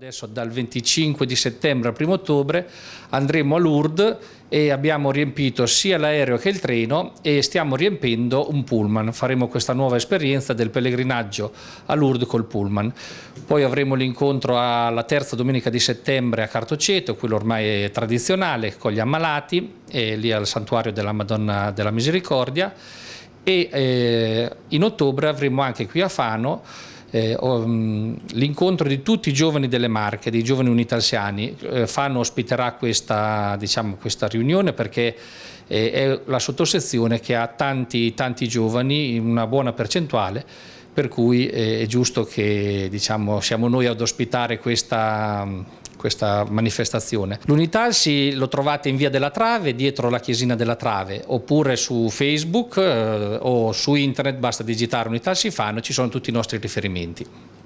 Adesso dal 25 di settembre al 1 ottobre andremo a Lourdes e abbiamo riempito sia l'aereo che il treno e stiamo riempendo un pullman. Faremo questa nuova esperienza del pellegrinaggio a Lourdes col pullman. Poi avremo l'incontro alla terza domenica di settembre a Cartoceto, quello ormai è tradizionale, con gli ammalati, e lì al santuario della Madonna della Misericordia. E eh, in ottobre avremo anche qui a Fano eh, mm, l'incontro di tutti i giovani delle Marche, dei giovani unitalsiani, eh, fanno, ospiterà questa, diciamo, questa riunione perché eh, è la sottosezione che ha tanti, tanti giovani, una buona percentuale, per cui eh, è giusto che diciamo, siamo noi ad ospitare questa, questa manifestazione. L'Unitalsi lo trovate in via della Trave, dietro la chiesina della Trave, oppure su Facebook eh, o su internet, basta digitare Unitalsi Fano, ci sono tutti i nostri riferimenti.